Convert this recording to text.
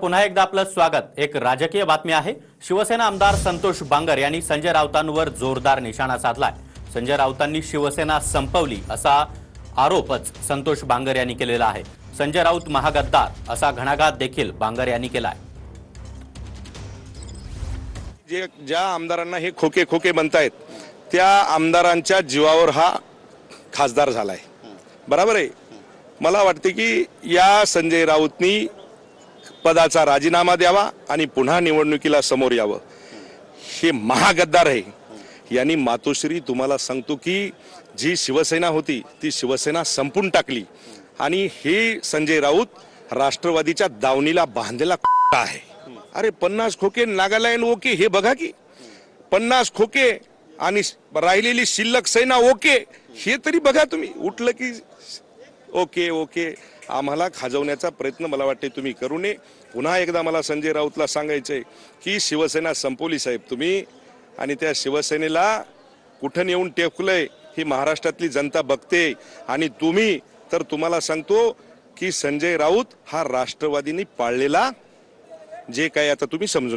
पुन्हा एकदा आपलं स्वागत एक राजकीय बातमी आहे शिवसेना आमदार संतोष बांगर यांनी संजय राऊतांवर जोरदार निशाणा साधलाय संजय राऊतांनी शिवसेना संपवली असा आरोपच संतोष बांगर यांनी केलेला आहे संजय राऊत महागद्दार असा घणाघात देखील बांगर यांनी केलाय जे ज्या आमदारांना हे खोके खोके बनतायत त्या आमदारांच्या जीवावर हा खासदार झालाय बरोबर आहे मला वाटते की या संजय राऊतनी पदाचा राजीनामा द्यावा आणि पुन्हा निवडणुकीला समोर यावं हे महागद्दार आहे यांनी मातोश्री तुम्हाला सांगतो की जी शिवसेना होती ती शिवसेना संपून टाकली आणि हे संजय राऊत राष्ट्रवादीच्या दावणीला बांधलेला आहे अरे पन्नास खोके नागालँड ओके हे बघा की पन्नास खोके आणि राहिलेली शिल्लक सेना ओके हे तरी बघा तुम्ही उठलं की ओके ओके आम्हाला खाजवण्याचा प्रयत्न मला वाटते तुम्ही करू नये पुन्हा एकदा मला संजय राऊतला सांगायचं आहे की शिवसेना संपवली साहेब तुम्ही आणि त्या शिवसेनेला कुठं नेऊन टेकलंय ही महाराष्ट्रातली जनता बघते आणि तुम्ही तर तुम्हाला सांगतो की संजय राऊत हा राष्ट्रवादीने पाळलेला जे काय आता तुम्ही समजून